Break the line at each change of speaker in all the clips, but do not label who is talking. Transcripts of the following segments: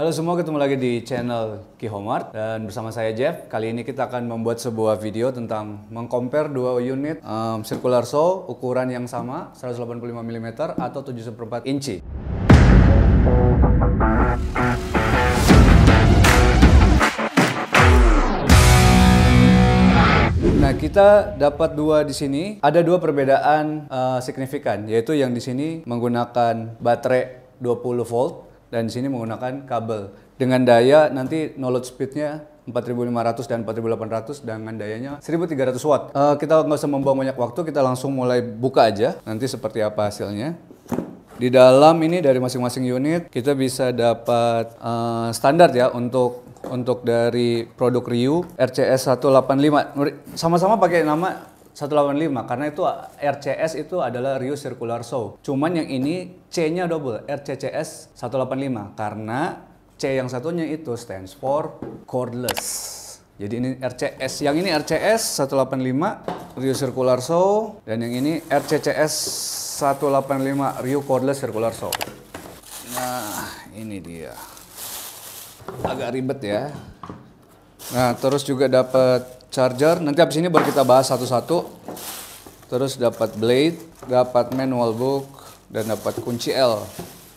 Halo semua, ketemu lagi di channel Ki Homart dan bersama saya Jeff. Kali ini kita akan membuat sebuah video tentang mengkompar dua unit um, circular saw ukuran yang sama 185 mm atau 7,4 inci. Nah, kita dapat dua di sini. Ada dua perbedaan uh, signifikan, yaitu yang di sini menggunakan baterai 20 volt dan di sini menggunakan kabel dengan daya nanti knowledge speednya 4500 dan 4800 dengan dayanya 1300 watt uh, kita nggak usah membuang banyak waktu kita langsung mulai buka aja nanti seperti apa hasilnya di dalam ini dari masing-masing unit kita bisa dapat uh, standar ya untuk untuk dari produk Ryu RCS 185 sama-sama pakai nama 185 karena itu RCS itu adalah Rio Circular Show. Cuman yang ini C-nya double RCCS 185 karena C yang satunya itu stands for cordless. Jadi ini RCS. Yang ini RCS 185 Rio Circular Show dan yang ini RCCS 185 Rio Cordless Circular Show. Nah, ini dia. Agak ribet ya. Nah, terus juga dapat charger. Nanti habis ini baru kita bahas satu-satu. Terus dapat blade, dapat manual book, dan dapat kunci L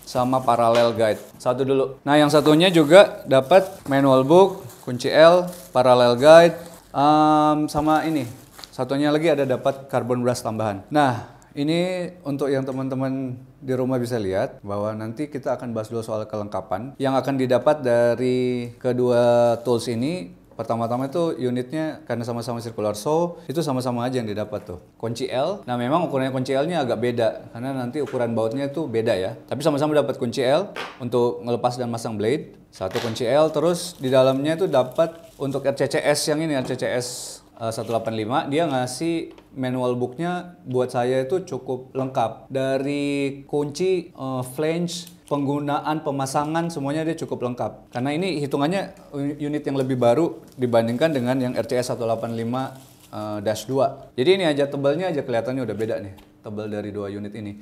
sama parallel guide. Satu dulu. Nah, yang satunya juga dapat manual book, kunci L, parallel guide, um, sama ini. Satunya lagi ada dapat carbon brush tambahan. Nah, ini untuk yang teman-teman di rumah bisa lihat bahwa nanti kita akan bahas dulu soal kelengkapan yang akan didapat dari kedua tools ini Pertama-tama itu unitnya karena sama-sama circular saw, itu sama-sama aja yang didapat tuh. Kunci L, nah memang ukurannya kunci L-nya agak beda, karena nanti ukuran bautnya itu beda ya. Tapi sama-sama dapat kunci L untuk ngelepas dan masang blade. Satu kunci L, terus di dalamnya itu dapat untuk RCCS yang ini, RCCS 185 eh, dia ngasih manual booknya buat saya itu cukup lengkap dari kunci uh, flange penggunaan pemasangan semuanya dia cukup lengkap karena ini hitungannya unit yang lebih baru dibandingkan dengan yang RCS 185 uh, dash 2 jadi ini aja tebalnya aja kelihatannya udah beda nih tebal dari dua unit ini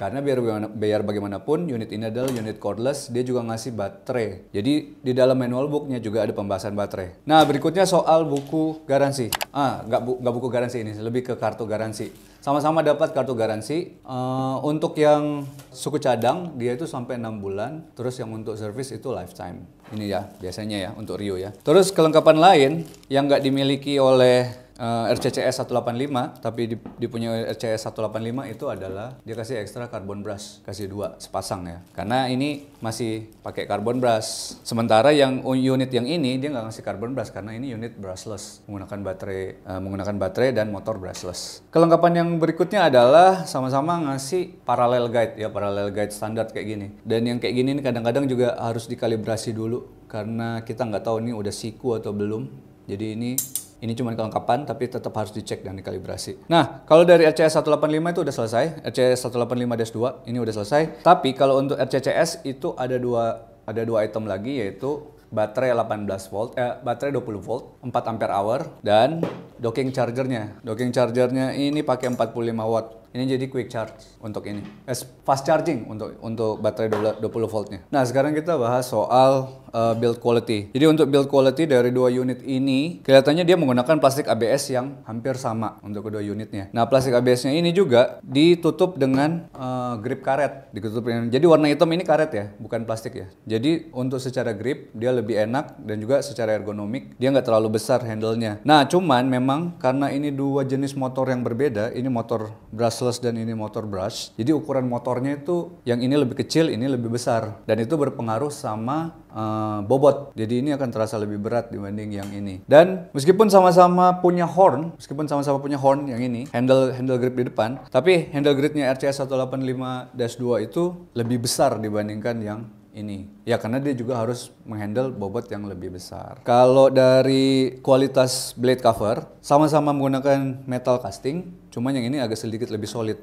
karena biar biar bagaimanapun unit ini adalah unit cordless, dia juga ngasih baterai. Jadi di dalam manual booknya juga ada pembahasan baterai. Nah berikutnya soal buku garansi. Ah nggak bu, buku garansi ini, lebih ke kartu garansi. Sama-sama dapat kartu garansi. Uh, untuk yang suku cadang dia itu sampai enam bulan. Terus yang untuk service itu lifetime. Ini ya biasanya ya untuk Rio ya. Terus kelengkapan lain yang nggak dimiliki oleh uh, RCCS 185 tapi dipunya RCS 185 itu adalah dia kasih ekstra carbon brush kasih dua sepasang ya karena ini masih pakai carbon brush sementara yang unit yang ini dia nggak ngasih carbon brush karena ini unit brushless menggunakan baterai uh, menggunakan baterai dan motor brushless kelengkapan yang berikutnya adalah sama-sama ngasih parallel guide ya parallel guide standar kayak gini dan yang kayak gini ini kadang-kadang juga harus dikalibrasi dulu karena kita nggak tahu ini udah siku atau belum jadi ini ini cuma kelengkapan tapi tetap harus dicek dan dikalibrasi. Nah, kalau dari RCS 185 itu udah selesai, RCS 185-2 ini udah selesai. Tapi kalau untuk RCCS itu ada dua ada dua item lagi yaitu baterai 18 volt, eh, baterai 20 volt, 4 ampere hour, dan docking chargernya. Docking chargernya ini pakai 45 watt. Ini jadi quick charge untuk ini. Eh, fast charging untuk untuk baterai 20 voltnya. Nah, sekarang kita bahas soal uh, build quality. Jadi untuk build quality dari dua unit ini kelihatannya dia menggunakan plastik ABS yang hampir sama untuk kedua unitnya. Nah plastik ABS-nya ini juga ditutup dengan uh, grip karet, ditutup dengan. Jadi warna hitam ini karet ya, bukan plastik ya. Jadi untuk secara grip dia lebih enak dan juga secara ergonomik dia nggak terlalu besar handlenya. Nah cuman memang karena ini dua jenis motor yang berbeda, ini motor brushless dan ini motor brush. Jadi ukuran motornya itu yang ini lebih kecil, ini lebih besar dan itu berpengaruh sama uh, bobot. Jadi ini akan terasa lebih berat dibanding yang ini. Dan meskipun sama-sama punya horn, meskipun sama-sama punya horn yang ini, handle handle grip di depan, tapi handle gripnya RCS 185-2 itu lebih besar dibandingkan yang ini. Ya karena dia juga harus menghandle bobot yang lebih besar. Kalau dari kualitas blade cover, sama-sama menggunakan metal casting, cuman yang ini agak sedikit lebih solid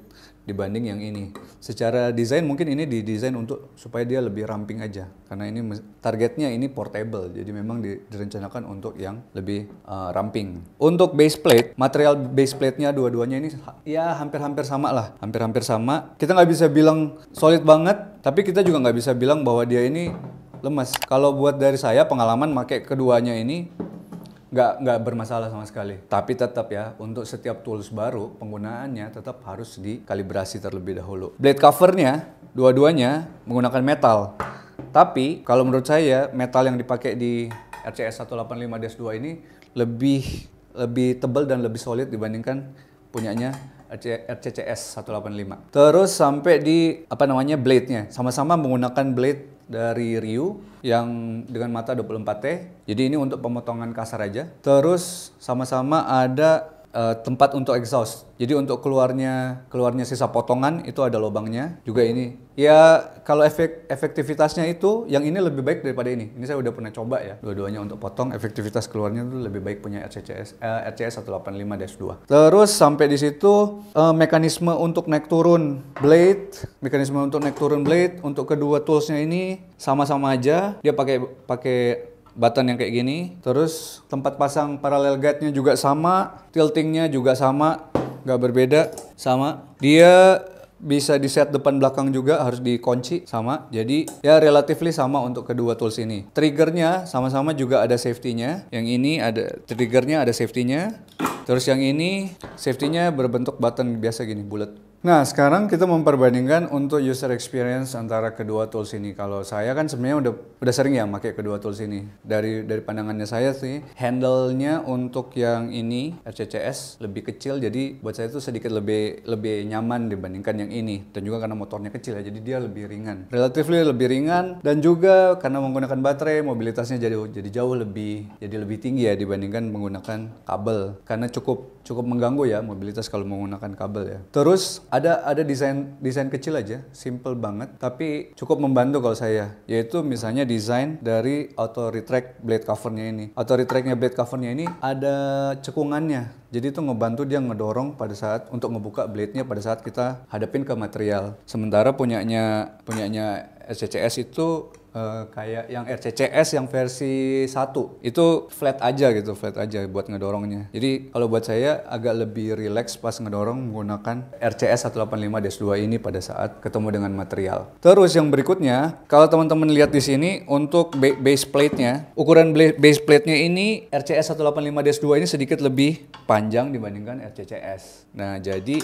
dibanding yang ini. Secara desain mungkin ini didesain untuk supaya dia lebih ramping aja. Karena ini targetnya ini portable, jadi memang direncanakan untuk yang lebih uh, ramping. Untuk base plate, material base plate-nya dua-duanya ini ya hampir-hampir sama lah. Hampir-hampir sama. Kita nggak bisa bilang solid banget, tapi kita juga nggak bisa bilang bahwa dia ini lemes. Kalau buat dari saya pengalaman pakai keduanya ini nggak nggak bermasalah sama sekali. Tapi tetap ya untuk setiap tools baru penggunaannya tetap harus dikalibrasi terlebih dahulu. Blade covernya dua-duanya menggunakan metal. Tapi kalau menurut saya ya, metal yang dipakai di RCS 185 DS2 ini lebih lebih tebal dan lebih solid dibandingkan punyanya RCCS 185. Terus sampai di apa namanya blade-nya, sama-sama menggunakan blade dari Ryu yang dengan mata 24T. Jadi ini untuk pemotongan kasar aja. Terus sama-sama ada uh, tempat untuk exhaust. Jadi untuk keluarnya keluarnya sisa potongan itu ada lubangnya. Juga ini ya kalau efek efektivitasnya itu yang ini lebih baik daripada ini. Ini saya udah pernah coba ya. Dua-duanya untuk potong efektivitas keluarnya itu lebih baik punya RCCS uh, RCS 185-2. Terus sampai di situ uh, mekanisme untuk naik turun blade, mekanisme untuk naik turun blade untuk kedua toolsnya ini sama-sama aja. Dia pakai pakai button yang kayak gini. Terus tempat pasang paralel guide-nya juga sama, tiltingnya juga sama, nggak berbeda, sama. Dia bisa di set depan belakang juga harus dikunci sama jadi ya relatively sama untuk kedua tools ini triggernya sama-sama juga ada safety-nya yang ini ada triggernya ada safety-nya terus yang ini safety-nya berbentuk button biasa gini bulat Nah, sekarang kita memperbandingkan untuk user experience antara kedua tools ini. Kalau saya kan sebenarnya udah udah sering ya pakai kedua tools ini. Dari dari pandangannya saya sih, handle-nya untuk yang ini RCCS lebih kecil jadi buat saya itu sedikit lebih lebih nyaman dibandingkan yang ini. Dan juga karena motornya kecil ya, jadi dia lebih ringan. Relatively lebih ringan dan juga karena menggunakan baterai, mobilitasnya jadi jadi jauh lebih jadi lebih tinggi ya dibandingkan menggunakan kabel. Karena cukup cukup mengganggu ya mobilitas kalau menggunakan kabel ya. Terus ada ada desain desain kecil aja, simple banget, tapi cukup membantu kalau saya. Yaitu misalnya desain dari auto retract blade covernya ini. Auto retractnya blade covernya ini ada cekungannya. Jadi itu ngebantu dia ngedorong pada saat untuk ngebuka blade-nya pada saat kita hadapin ke material. Sementara punyanya punyanya SCCS itu Eh, kayak yang RCCS yang versi 1 itu flat aja gitu flat aja buat ngedorongnya jadi kalau buat saya agak lebih rileks pas ngedorong menggunakan RCS 185-2 ini pada saat ketemu dengan material terus yang berikutnya kalau teman-teman lihat di sini untuk base plate-nya ukuran base plate-nya ini RCS 185-2 ini sedikit lebih panjang dibandingkan RCCS nah jadi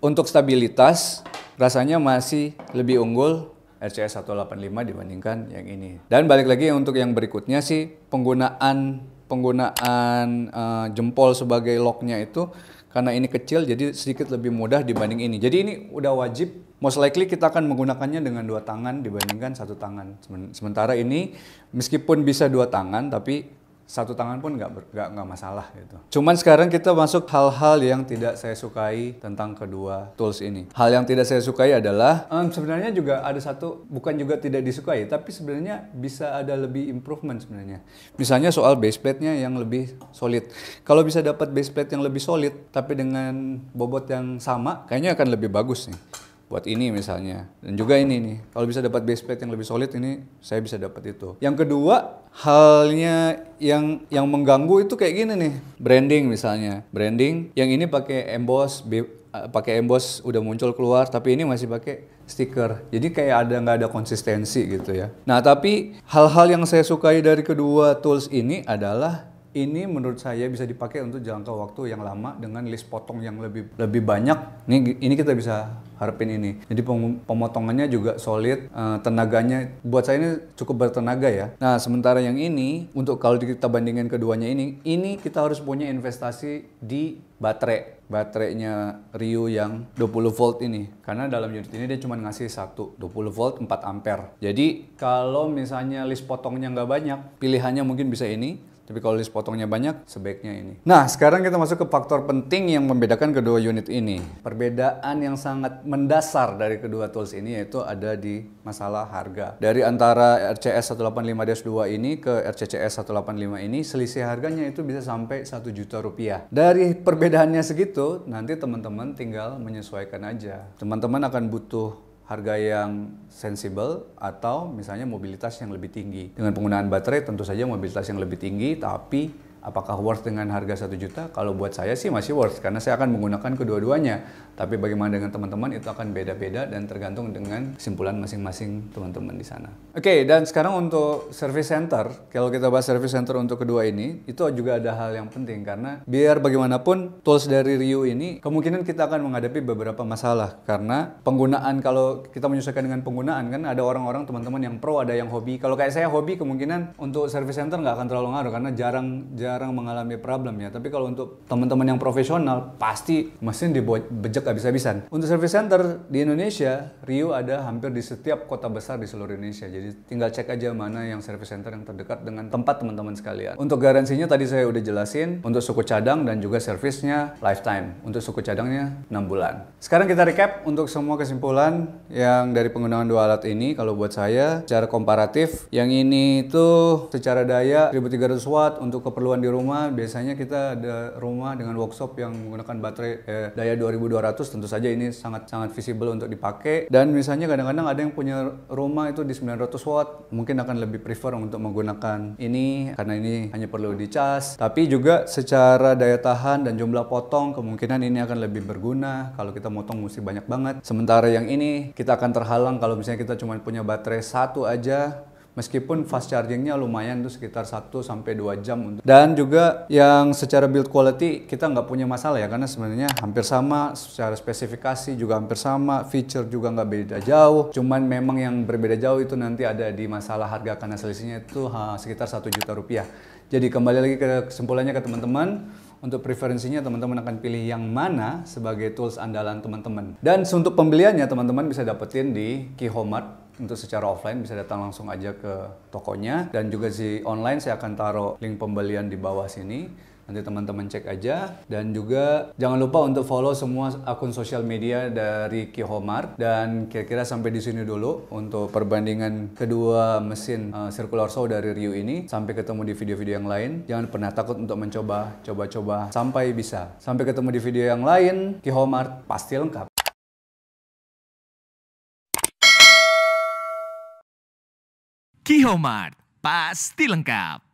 untuk stabilitas rasanya masih lebih unggul RCS 185 dibandingkan yang ini. Dan balik lagi untuk yang berikutnya sih penggunaan penggunaan uh, jempol sebagai locknya itu karena ini kecil jadi sedikit lebih mudah dibanding ini. Jadi ini udah wajib most likely kita akan menggunakannya dengan dua tangan dibandingkan satu tangan. Sementara ini meskipun bisa dua tangan tapi satu tangan pun nggak nggak nggak masalah gitu. Cuman sekarang kita masuk hal-hal yang tidak saya sukai tentang kedua tools ini. Hal yang tidak saya sukai adalah um, sebenarnya juga ada satu bukan juga tidak disukai, tapi sebenarnya bisa ada lebih improvement sebenarnya. Misalnya soal base plate-nya yang lebih solid. Kalau bisa dapat base plate yang lebih solid tapi dengan bobot yang sama, kayaknya akan lebih bagus nih buat ini misalnya dan juga ini nih kalau bisa dapat base plate yang lebih solid ini saya bisa dapat itu yang kedua halnya yang yang mengganggu itu kayak gini nih branding misalnya branding yang ini pakai emboss eh, pakai emboss udah muncul keluar tapi ini masih pakai stiker jadi kayak ada nggak ada konsistensi gitu ya nah tapi hal-hal yang saya sukai dari kedua tools ini adalah ini menurut saya bisa dipakai untuk jangka waktu yang lama dengan list potong yang lebih lebih banyak. Ini ini kita bisa harapin ini. Jadi pemotongannya juga solid, eh, tenaganya buat saya ini cukup bertenaga ya. Nah, sementara yang ini untuk kalau kita bandingkan keduanya ini, ini kita harus punya investasi di baterai baterainya Rio yang 20 volt ini karena dalam unit ini dia cuma ngasih satu 20 volt 4 ampere jadi kalau misalnya list potongnya nggak banyak pilihannya mungkin bisa ini tapi kalau list potongnya banyak, sebaiknya ini. Nah, sekarang kita masuk ke faktor penting yang membedakan kedua unit ini. Perbedaan yang sangat mendasar dari kedua tools ini yaitu ada di masalah harga. Dari antara RCS 185-2 ini ke RCCS 185 ini, selisih harganya itu bisa sampai 1 juta rupiah. Dari perbedaannya segitu, nanti teman-teman tinggal menyesuaikan aja. Teman-teman akan butuh harga yang sensible atau misalnya mobilitas yang lebih tinggi. Dengan penggunaan baterai tentu saja mobilitas yang lebih tinggi tapi apakah worth dengan harga satu juta? Kalau buat saya sih masih worth karena saya akan menggunakan kedua-duanya. Tapi bagaimana dengan teman-teman itu akan beda-beda dan tergantung dengan kesimpulan masing-masing teman-teman di sana. Oke, okay, dan sekarang untuk service center, kalau kita bahas service center untuk kedua ini, itu juga ada hal yang penting karena biar bagaimanapun tools dari Rio ini kemungkinan kita akan menghadapi beberapa masalah karena penggunaan kalau kita menyesuaikan dengan penggunaan kan ada orang-orang teman-teman yang pro ada yang hobi. Kalau kayak saya hobi kemungkinan untuk service center nggak akan terlalu ngaruh karena jarang jarang jarang mengalami problem ya. Tapi kalau untuk teman-teman yang profesional, pasti mesin dibuat bejek habis-habisan. Untuk service center di Indonesia, Rio ada hampir di setiap kota besar di seluruh Indonesia. Jadi tinggal cek aja mana yang service center yang terdekat dengan tempat teman-teman sekalian. Untuk garansinya tadi saya udah jelasin, untuk suku cadang dan juga servisnya lifetime. Untuk suku cadangnya 6 bulan. Sekarang kita recap untuk semua kesimpulan yang dari penggunaan dua alat ini. Kalau buat saya, secara komparatif, yang ini itu secara daya 1300 watt untuk keperluan di rumah biasanya kita ada rumah dengan workshop yang menggunakan baterai eh, daya 2200 tentu saja ini sangat sangat visible untuk dipakai dan misalnya kadang-kadang ada yang punya rumah itu di 900 watt mungkin akan lebih prefer untuk menggunakan ini karena ini hanya perlu dicas tapi juga secara daya tahan dan jumlah potong kemungkinan ini akan lebih berguna kalau kita motong musik banyak banget sementara yang ini kita akan terhalang kalau misalnya kita cuma punya baterai satu aja meskipun fast chargingnya lumayan tuh sekitar 1 sampai dua jam untuk dan juga yang secara build quality kita nggak punya masalah ya karena sebenarnya hampir sama secara spesifikasi juga hampir sama feature juga nggak beda jauh cuman memang yang berbeda jauh itu nanti ada di masalah harga karena selisihnya itu ha, sekitar satu juta rupiah jadi kembali lagi ke kesimpulannya ke teman-teman untuk preferensinya teman-teman akan pilih yang mana sebagai tools andalan teman-teman. Dan untuk pembeliannya teman-teman bisa dapetin di Kihomart untuk secara offline bisa datang langsung aja ke tokonya dan juga si online saya akan taruh link pembelian di bawah sini nanti teman-teman cek aja dan juga jangan lupa untuk follow semua akun sosial media dari Kihomart dan kira-kira sampai di sini dulu untuk perbandingan kedua mesin uh, circular saw dari Ryu ini sampai ketemu di video-video yang lain jangan pernah takut untuk mencoba coba-coba sampai bisa sampai ketemu di video yang lain Kihomart pasti lengkap Kihomart pasti lengkap.